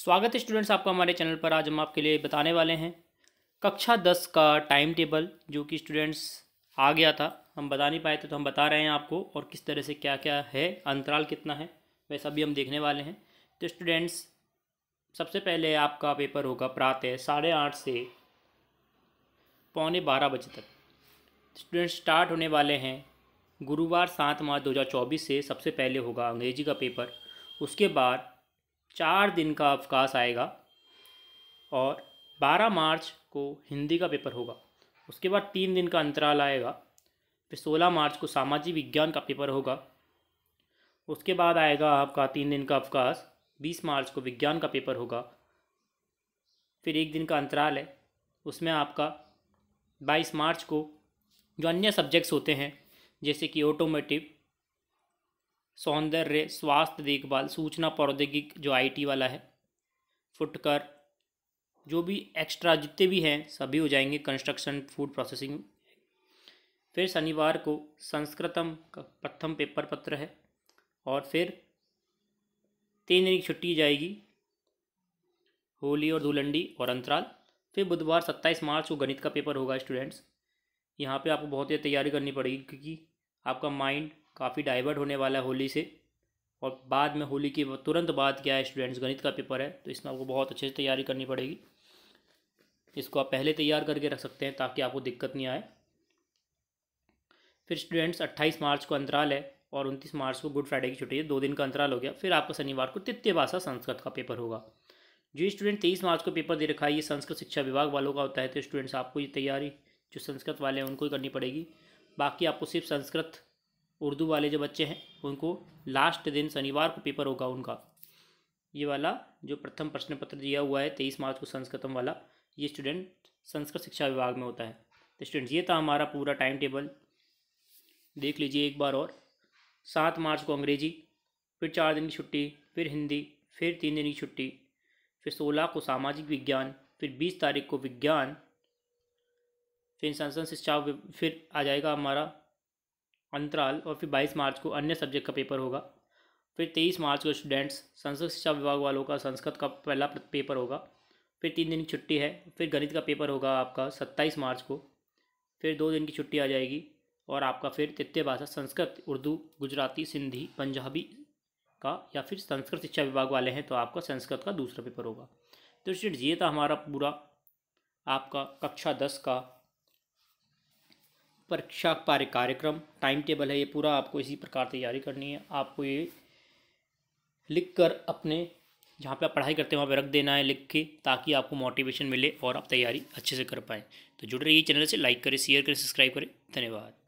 स्वागत है स्टूडेंट्स आपका हमारे चैनल पर आज हम आपके लिए बताने वाले हैं कक्षा दस का टाइम टेबल जो कि स्टूडेंट्स आ गया था हम बता नहीं पाए थे तो हम बता रहे हैं आपको और किस तरह से क्या क्या है अंतराल कितना है वैसा भी हम देखने वाले हैं तो स्टूडेंट्स सबसे पहले आपका पेपर होगा प्रातः साढ़े आठ से पौने बारह बजे तक स्टूडेंट्स स्टार्ट होने वाले हैं गुरुवार सात मार्च दो से सबसे पहले होगा अंग्रेजी का पेपर उसके बाद चार दिन का अवकाश आएगा और 12 मार्च को हिंदी का पेपर होगा उसके बाद तीन दिन का अंतराल आएगा फिर 16 मार्च को सामाजिक विज्ञान का पेपर होगा उसके बाद आएगा आपका तीन दिन का अवकाश 20 मार्च को विज्ञान का पेपर होगा फिर एक दिन का अंतराल है उसमें आपका 22 मार्च को जो अन्य सब्जेक्ट्स होते हैं जैसे कि ऑटोमेटिव सौंदर्य स्वास्थ्य देखभाल सूचना प्रौद्योगिक जो आईटी वाला है फुटकर जो भी एक्स्ट्रा जितने भी हैं सभी हो जाएंगे कंस्ट्रक्शन फूड प्रोसेसिंग फिर शनिवार को संस्कृतम का प्रथम पेपर पत्र है और फिर तीन दिन की छुट्टी जाएगी होली और धूलंडी और अंतराल फिर बुधवार सत्ताईस मार्च को गणित का पेपर होगा स्टूडेंट्स यहाँ पे आपको बहुत ही तैयारी करनी पड़ेगी क्योंकि आपका माइंड काफ़ी डाइवर्ट होने वाला है होली से और बाद में होली के तुरंत बाद क्या है स्टूडेंट्स गणित का पेपर है तो इसमें आपको बहुत अच्छे से तैयारी करनी पड़ेगी इसको आप पहले तैयार करके रख सकते हैं ताकि आपको दिक्कत नहीं आए फिर स्टूडेंट्स अट्ठाईस मार्च को अंतराल है और उनतीस मार्च को गुड फ्राइडे की छुट्टी है दो दिन का अंतराल हो गया फिर आपका शनिवार को तृतीय भाषा संस्कृत का पेपर होगा जो स्टूडेंट तेईस मार्च को पेपर दे रखा है ये संस्कृत शिक्षा विभाग वालों का होता है तो स्टूडेंट्स आपको ये तैयारी जो संस्कृत वाले हैं उनको ही करनी पड़ेगी बाकी आपको सिर्फ संस्कृत उर्दू वाले जो बच्चे हैं उनको लास्ट दिन शनिवार को पेपर होगा उनका ये वाला जो प्रथम प्रश्न पत्र दिया हुआ है तेईस मार्च को संस्कृतम वाला ये स्टूडेंट संस्कृत शिक्षा विभाग में होता है तो स्टूडेंट्स ये था हमारा पूरा टाइम टेबल देख लीजिए एक बार और सात मार्च को अंग्रेजी फिर चार दिन की छुट्टी फिर हिंदी फिर तीन दिन की छुट्टी फिर सोलह को सामाजिक विज्ञान फिर बीस तारीख को विज्ञान फिर संस्कृत शिक्षा फिर आ जाएगा हमारा अंतराल और फिर बाईस मार्च को अन्य सब्जेक्ट का पेपर होगा फिर तेईस मार्च को स्टूडेंट्स संस्कृत शिक्षा विभाग वालों का संस्कृत का पहला पेपर होगा फिर तीन दिन की छुट्टी है फिर गणित का पेपर होगा आपका सत्ताईस मार्च को फिर दो दिन की छुट्टी आ जाएगी और आपका फिर तृतीय भाषा संस्कृत उर्दू गुजराती सिंधी पंजाबी का या फिर संस्कृत शिक्षा विभाग वाले हैं तो आपका संस्कृत का दूसरा पेपर होगा तो स्टूडेंट्स ये था हमारा पूरा आपका कक्षा दस का परीक्षा पारे कार्यक्रम टाइम टेबल है ये पूरा आपको इसी प्रकार तैयारी करनी है आपको ये लिख कर अपने जहाँ पे आप पढ़ाई करते हैं वहाँ पे रख देना है लिख के ताकि आपको मोटिवेशन मिले और आप तैयारी अच्छे से कर पाएँ तो जुड़ रहिए चैनल से लाइक करें शेयर करें सब्सक्राइब करें धन्यवाद